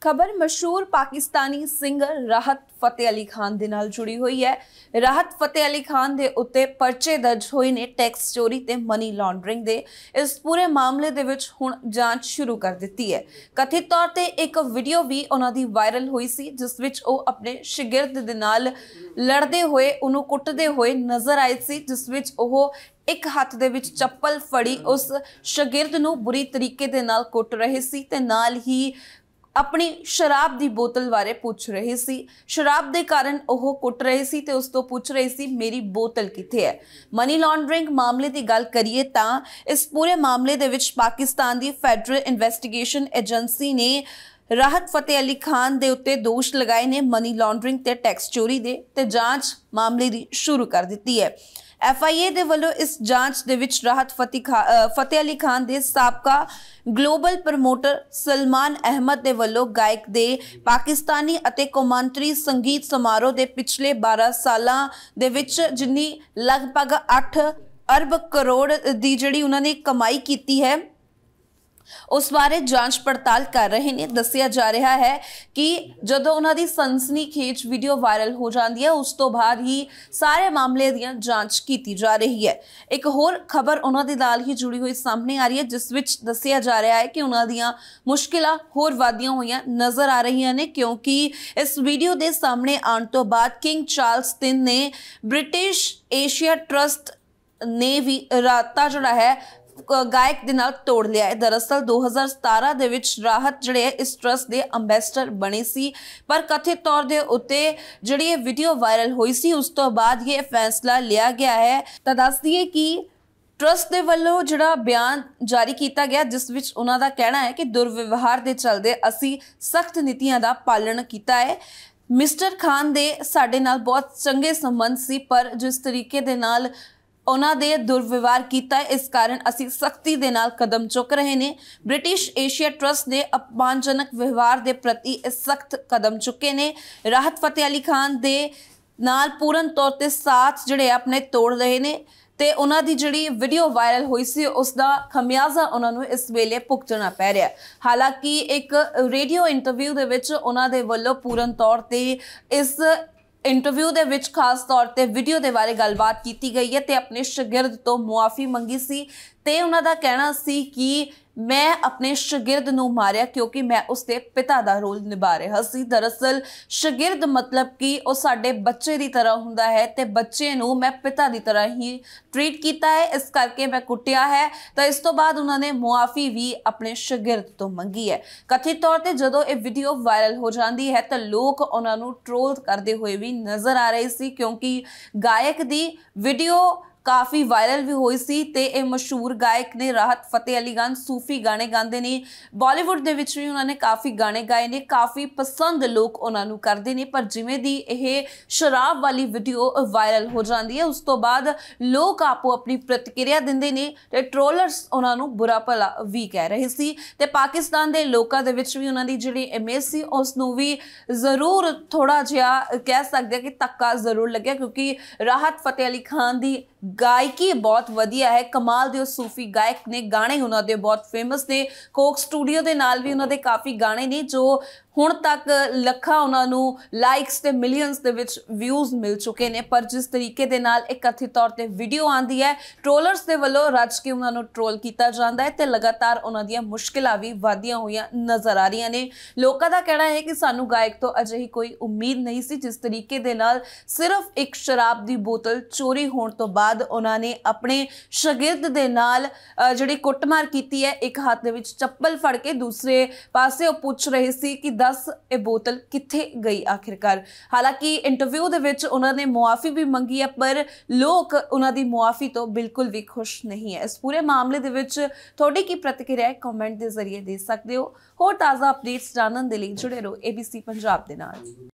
ਖਬਰ ਮਸ਼ਹੂਰ ਪਾਕਿਸਤਾਨੀ ਸਿੰਗਰ ਰਾਹਤ ਫਤਿਹ ਅਲੀ ਖਾਨ ਦੇ ਨਾਲ ਜੁੜੀ ਹੋਈ ਹੈ ਰਾਹਤ ਫਤਿਹ ਅਲੀ ਖਾਨ ਦੇ ਉੱਤੇ ਪਰਚੇ ਦਰਜ ਹੋਏ ਨੇ ਟੈਕਸ ਚੋਰੀ ਤੇ ਮਨੀ ਲਾਂਡਰਿੰਗ ਦੇ ਇਸ ਪੂਰੇ ਮਾਮਲੇ ਦੇ ਵਿੱਚ ਹੁਣ ਜਾਂਚ ਸ਼ੁਰੂ ਕਰ ਦਿੱਤੀ ਹੈ ਕਥਿਤ ਤੌਰ ਤੇ ਇੱਕ ਵੀਡੀਓ ਵੀ ਉਹਨਾਂ ਦੀ ਵਾਇਰਲ ਹੋਈ ਸੀ ਜਿਸ ਵਿੱਚ ਉਹ ਆਪਣੇ ਸ਼ਾਗਿਰਦ ਦੇ ਨਾਲ ਲੜਦੇ ਹੋਏ ਉਹਨੂੰ ਕੁੱਟਦੇ ਹੋਏ ਨਜ਼ਰ ਆਏ ਸੀ ਜਿਸ ਵਿੱਚ ਉਹ ਇੱਕ ਹੱਥ ਦੇ ਵਿੱਚ ਚੱਪਲ ਫੜੀ ਉਸ ਸ਼ਾਗਿਰਦ ਨੂੰ ਬੁਰੀ ਤਰੀਕੇ ਦੇ ਨਾਲ ਕੁੱਟ ਰਹੇ ਸੀ ਤੇ ਨਾਲ ਹੀ ਆਪਣੀ ਸ਼ਰਾਬ ਦੀ ਬੋਤਲ ਬਾਰੇ ਪੁੱਛ ਰਹੀ ਸੀ ਸ਼ਰਾਬ ਦੇ ਕਾਰਨ ਉਹ ਕੁੱਟ ਰਹੀ ਸੀ ਤੇ ਉਸ ਤੋਂ ਪੁੱਛ ਰਹੀ ਸੀ ਮੇਰੀ ਬੋਤਲ ਕਿੱਥੇ ਹੈ ਮਨੀ ਲਾਂਡਰਿੰਗ ਮਾਮਲੇ ਦੀ ਗੱਲ ਕਰੀਏ ਤਾਂ ਇਸ ਪੂਰੇ ਮਾਮਲੇ ਦੇ ਵਿੱਚ ਪਾਕਿਸਤਾਨ ਦੀ ਫੈਡਰਲ ਇਨਵੈਸਟੀਗੇਸ਼ਨ ਏਜੰਸੀ ਨੇ ਰਾਹਤ ਫਤਿਹ ਅਲੀ ਖਾਨ ਦੇ ਉੱਤੇ ਦੋਸ਼ ਲਗਾਏ ਨੇ ਮਨੀ ਲਾਂਡਰਿੰਗ ਤੇ ਟੈਕਸ ਚੋਰੀ ਦੇ ਤੇ ਜਾਂਚ ਮਾਮਲੇ ਦੀ ਸ਼ੁਰੂ ਕਰ ਦਿੱਤੀ ਹੈ ਐਫਆਈਏ ਦੇ ਵੱਲੋਂ ਇਸ ਜਾਂਚ ਦੇ ਵਿੱਚ ਰਾਹਤ ਫਤਿਹ ਅਲੀ ਖਾਨ ਦੇ ਸਾਬਕਾ ਗਲੋਬਲ ਪ੍ਰਮੋਟਰ ਸਲਮਾਨ ਅਹਿਮਦ ਦੇ ਵੱਲੋਂ ਗਾਇਕ ਦੇ ਪਾਕਿਸਤਾਨੀ ਅਤੇ ਕੋਮਾਂਤਰੀ ਸੰਗੀਤ ਸਮਾਰੋਹ ਦੇ ਪਿਛਲੇ 12 ਸਾਲਾਂ ਦੇ ਵਿੱਚ ਜਿੰਨੀ ਲਗਭਗ 8 ਅਰਬ ਕਰੋੜ ਦੀ ਜਿਹੜੀ ਉਹਨਾਂ ਨੇ ਕਮਾਈ ਕੀਤੀ ਹੈ ਉਸ ਬਾਰੇ ਜਾਂਚ ਪੜਤਾਲ ਕਰ ਰਹੇ ਨੇ ਦੱਸਿਆ ਜਾ ਰਿਹਾ ਹੈ ਕਿ ਜਦੋਂ ਉਹਨਾਂ ਦੀ ਸਨਸਨੀਖੇਜ ਵੀਡੀਓ ਵਾਇਰਲ ਹੋ ਜਾਂਦੀ ਹੈ ਉਸ ਤੋਂ ਬਾਅਦ ਹੀ ਸਾਰੇ ਮਾਮਲੇ ਦੀਆਂ ਜਾਂਚ ਕੀਤੀ ਜਾ ਰਹੀ ਹੈ ਇੱਕ ਹੋਰ ਖਬਰ ਉਹਨਾਂ ਦੇ ਨਾਲ ਹੀ ਜੁੜੀ ਹੋਈ ਸਾਹਮਣੇ ਆ ਰਹੀ ਹੈ ਜਿਸ ਵਿੱਚ ਦੱਸਿਆ ਜਾ ਰਿਹਾ ਹੈ ਕਿ ਉਹਨਾਂ ਦੀਆਂ ਮੁਸ਼ਕਿਲਾਂ ਹੋਰ ਵਾਧੀਆਂ ਹੋਈਆਂ ਨਜ਼ਰ ਆ ਰਹੀਆਂ ਨੇ ਕਿਉਂਕਿ ਇਸ ਵੀਡੀਓ ਦੇ ਸਾਹਮਣੇ ਆਉਣ ਤੋਂ ਬਾਅਦ ਕਿੰਗ ਚਾਰਲਸ III ਨੇ ਬ੍ਰਿਟਿਸ਼ ਏਸ਼ੀਆ ਟਰਸਟ ਨੇ ਵੀ ਰਾਤਾ ਜਿਹੜਾ ਹੈ ਗਾਇਕ ਦੇ ਨਾਲ ਤੋੜ ਲਿਆ ਹੈ ਦਰਅਸਲ 2017 ਦੇ ਵਿੱਚ ਰਾਹਤ ਜਿਹੜੇ ਇਸ ਟਰਸਟ ਦੇ ਐਮਬੈਸਡਰ ਬਣੇ ਸੀ ਪਰ ਕਥਿਤ ਤੌਰ ਦੇ ਉੱਤੇ ਜਿਹੜੀ ਇਹ ਵੀਡੀਓ ਵਾਇਰਲ ਹੋਈ ਸੀ ਉਸ ਤੋਂ ਬਾਅਦ ਇਹ ਫੈਸਲਾ ਲਿਆ ਗਿਆ ਹੈ ਤਾਂ ਦੱਸ ਦਈਏ ਕਿ ਟਰਸਟ ਦੇ ਵੱਲੋਂ ਜਿਹੜਾ ਬਿਆਨ ਜਾਰੀ ਕੀਤਾ ਗਿਆ ਜਿਸ ਵਿੱਚ ਉਹਨਾਂ ਦਾ ਕਹਿਣਾ ਹੈ ਕਿ ਦੁਰਵਿਵਹਾਰ ਦੇ ਚਲਦੇ ਅਸੀਂ ਸਖਤ ਨੀਤੀਆਂ ਦਾ ਪਾਲਣ ਕੀਤਾ ਹੈ ਮਿਸਟਰ ਖਾਨ ਦੇ ਸਾਡੇ ਨਾਲ ਬਹੁਤ ਚੰਗੇ ਸੰਬੰਧ ਸੀ ਪਰ ਜਿਸ ਤਰੀਕੇ ਦੇ ਨਾਲ ਉਹਨਾਂ ਦੇ ਦੁਰਵਿਵਹਾਰ ਕੀਤਾ ਇਸ ਕਾਰਨ ਅਸੀਂ ਸਖਤੀ ਦੇ ਨਾਲ ਕਦਮ ਚੁੱਕ ਰਹੇ ਨੇ ਬ੍ਰਿਟਿਸ਼ ਏਸ਼ੀਆ ਟਰਸਟ ਨੇ ਅਪਮਾਨਜਨਕ ਵਿਵਹਾਰ ਦੇ ਪ੍ਰਤੀ ਇਸ ਸਖਤ ਕਦਮ ਚੁੱਕੇ ਨੇ ਰਾਹਤ ਫਤਿਹ ਅਲੀ ਖਾਨ ਦੇ ਨਾਲ ਪੂਰਨ ਤੌਰ ਤੇ ਸਾਥ ਜਿਹੜੇ ਆਪਣੇ ਤੋੜ ਰਹੇ ਨੇ ਤੇ ਉਹਨਾਂ ਦੀ ਜਿਹੜੀ ਵੀਡੀਓ ਵਾਇਰਲ ਹੋਈ ਸੀ ਉਸ ਦਾ ਖਮਿਆਜ਼ਾ ਉਹਨਾਂ ਨੂੰ ਇਸ ਵੇਲੇ ਭੁਗਤਣਾ ਪੈ ਰਿਹਾ ਹਾਲਾਂਕਿ ਇੱਕ ਰੇਡੀਓ ਇੰਟਰਵਿਊ ਦੇ ਵਿੱਚ ਉਹਨਾਂ ਦੇ ਵੱਲੋਂ ਪੂਰਨ ਤੌਰ ਤੇ ਇਸ ਇੰਟਰਵਿਊ ਦੇ ਵਿੱਚ ਖਾਸ ਤੌਰ ਤੇ ਵੀਡੀਓ ਦੇ ਬਾਰੇ ਗੱਲਬਾਤ ਕੀਤੀ ਗਈ ਹੈ ਤੇ ਆਪਣੇ ਸ਼ਾਗਿਰਦ ਤੋਂ ਮੁਆਫੀ ਮੰਗੀ ਸੀ ਤੇ ਉਹਨਾਂ ਦਾ ਕਹਿਣਾ ਸੀ ਕਿ ਮੈਂ ਆਪਣੇ ਸ਼ਾਗਿਰਦ ਨੂੰ ਮਾਰਿਆ ਕਿਉਂਕਿ ਮੈਂ ਉਸਦੇ ਪਿਤਾ ਦਾ ਰੋਲ ਨਿਭਾ ਰਿਹਾ ਸੀ ਦਰਅਸਲ ਸ਼ਾਗਿਰਦ ਮਤਲਬ ਕਿ ਉਹ ਸਾਡੇ ਬੱਚੇ ਦੀ ਤਰ੍ਹਾਂ ਹੁੰਦਾ ਹੈ ਤੇ ਬੱਚੇ ਨੂੰ ਮੈਂ ਪਿਤਾ ਦੀ ਤਰ੍ਹਾਂ ਹੀ ਟ੍ਰੀਟ ਕੀਤਾ ਹੈ ਇਸ ਕਰਕੇ ਮੈਂ ਕੁੱਟਿਆ ਹੈ ਤਾਂ ਇਸ ਤੋਂ ਬਾਅਦ ਉਹਨਾਂ ਨੇ ਮੁਆਫੀ ਵੀ ਆਪਣੇ ਸ਼ਾਗਿਰਦ ਤੋਂ ਮੰਗੀ ਹੈ ਕਥਿਤ ਤੌਰ ਤੇ ਜਦੋਂ ਇਹ ਵੀਡੀਓ ਵਾਇਰਲ ਹੋ ਜਾਂਦੀ ਹੈ ਤਾਂ ਲੋਕ ਉਹਨਾਂ ਨੂੰ ਟ੍ਰੋਲ ਕਰਦੇ ਹੋਏ ਵੀ ਨਜ਼ਰ ਆ ਰਹੇ ਸੀ ਕਿਉਂਕਿ ਗਾਇਕ ਦੀ ਵੀਡੀਓ ਕਾਫੀ ਵਾਇਰਲ ਵੀ ਹੋਈ ਸੀ ਤੇ ਇਹ ਮਸ਼ਹੂਰ ਗਾਇਕ ਨੇ ਰਾਹਤ ਫਤਿਹ ਅਲੀ ਖਾਨ ਸੂਫੀ ਗਾਣੇ ਗਾਉਂਦੇ ਨੇ ਬਾਲੀਵੁੱਡ ਦੇ ਵਿੱਚ ਵੀ ਉਹਨਾਂ ਨੇ ਕਾਫੀ ਗਾਣੇ ਗਾਏ ਨੇ ਕਾਫੀ ਪਸੰਦ ਲੋਕ ਉਹਨਾਂ ਨੂੰ ਕਰਦੇ ਨੇ ਪਰ ਜਿਵੇਂ ਦੀ ਇਹ ਸ਼ਰਾਬ ਵਾਲੀ ਵੀਡੀਓ ਵਾਇਰਲ ਹੋ ਜਾਂਦੀ ਹੈ ਉਸ ਤੋਂ ਬਾਅਦ ਲੋਕ ਆਪੋ ਆਪਣੀ ਪ੍ਰਤੀਕਿਰਿਆ ਦਿੰਦੇ ਨੇ ਤੇ ਟ੍ਰੋਲਰਸ ਉਹਨਾਂ ਨੂੰ ਬੁਰਾ ਭਲਾ ਵੀ ਕਹਿ ਰਹੇ ਸੀ ਤੇ ਪਾਕਿਸਤਾਨ ਦੇ ਲੋਕਾਂ ਦੇ ਵਿੱਚ ਵੀ ਉਹਨਾਂ ਦੀ ਜਿਹੜੀ ਇਮੇਜ ਸੀ ਉਸ ਨੂੰ ਵੀ ਜ਼ਰੂਰ ਥੋੜਾ ਜਿਹਾ ਕਹਿ ਸਕਦੇ ਕਿ ਤੱਕਾ ਜ਼ਰੂਰ ਲੱਗਿਆ ਕਿਉਂਕਿ ਰਾਹਤ ਫਤਿਹ ਅਲੀ ਖਾਨ ਦੀ ਗਾਇਕੀ ਬਹੁਤ ਵਧੀਆ ਹੈ ਕਮਾਲ ਦੇ ਉਹ ਸੂਫੀ ਗਾਇਕ ਨੇ ਗਾਣੇ ਉਹਨਾਂ ਦੇ ਬਹੁਤ ਫੇਮਸ ਨੇ ਕੋਕ ਸਟੂਡੀਓ ਦੇ ਨਾਲ ਵੀ ਉਹਨਾਂ ਦੇ ਕਾਫੀ ਗਾਣੇ ਨੇ ਜੋ ਹੁਣ ਤੱਕ ਲੱਖਾਂ ਉਹਨਾਂ ਨੂੰ ਲਾਈਕਸ ਤੇ ਮਿਲੀਅਨਸ ਦੇ ਵਿੱਚ ਵਿਊਜ਼ ਮਿਲ ਚੁੱਕੇ ਨੇ ਪਰ ਜਿਸ ਤਰੀਕੇ ਦੇ ਨਾਲ ਇੱਕ ਕਥਿਤ ਤੌਰ ਤੇ ਵੀਡੀਓ ਆਂਦੀ ਹੈ ਟ੍ਰੋਲਰਸ ਦੇ ਵੱਲੋਂ ਰੱਜ ਕੇ ਉਹਨਾਂ ਨੂੰ ਟ੍ਰੋਲ ਕੀਤਾ ਜਾਂਦਾ ਹੈ ਤੇ ਲਗਾਤਾਰ ਉਹਨਾਂ ਦੀਆਂ ਮੁਸ਼ਕਲਾਂ ਵੀ ਵਧੀਆਂ ਹੋਈਆਂ ਨਜ਼ਰ ਆ ਰਹੀਆਂ ਨੇ ਲੋਕਾਂ ਦਾ ਕਹਿਣਾ ਹੈ ਕਿ ਸਾਨੂੰ ਗਾਇਕ ਤੋਂ ਅਜਿਹੀ ਕੋਈ ਉਮੀਦ ਨਹੀਂ ਸੀ ਜਿਸ ਤਰੀਕੇ ਦੇ ਨਾਲ ਸਿਰਫ ਇੱਕ ਸ਼ਰਾਬ ਦੀ ਬੋਤਲ ਚੋਰੀ ਹੋਣ ਤੋਂ ਬਾਅਦ ਉਹਨਾਂ ਨੇ ਆਪਣੇ ਸ਼ਾਗਿਰਦ ਦੇ ਨਾਲ ਜਿਹੜੀ ਕੁੱਟਮਾਰ ਕੀਤੀ ਹੈ ਇੱਕ ਹੱਥ ਦੇ ਵਿੱਚ ਚੱਪਲ ਫੜ ਕੇ ਦੂਸਰੇ ਪਾਸੇ ਉਹ ਪੁੱਛ ਰਹੇ ਸੀ ਕਿ ਦੱਸ ਇਹ ਬੋਤਲ ਕਿੱਥੇ ਗਈ ਆਖਿਰਕਾਰ ਹਾਲਾਂਕਿ ਇੰਟਰਵਿਊ ਦੇ ਵਿੱਚ ਉਹਨਾਂ ਨੇ ਮੁਆਫੀ ਵੀ ਮੰਗੀ ਹੈ ਪਰ ਲੋਕ ਉਹਨਾਂ ਦੀ ਮੁਆਫੀ ਤੋਂ ਬਿਲਕੁਲ ਵੀ ਖੁਸ਼ ਨਹੀਂ ਹੈ ਇਸ ਪੂਰੇ ਮਾਮਲੇ ਦੇ ਵਿੱਚ ਤੁਹਾਡੀ ਕੀ ਪ੍ਰਤੀਕਿਰਿਆ ਹੈ ਕਮੈਂਟ ਦੇ ਜ਼ਰੀਏ ਦੇ ਸਕਦੇ ਹੋ ਹੋਰ ਤਾਜ਼ਾ ਅਪਡੇਟਸ ਜਾਣਨ ਦੇ ਲਈ ਜੁੜੇ ਰਹੋ ABC ਪੰਜਾਬ ਦੇ ਨਾਲ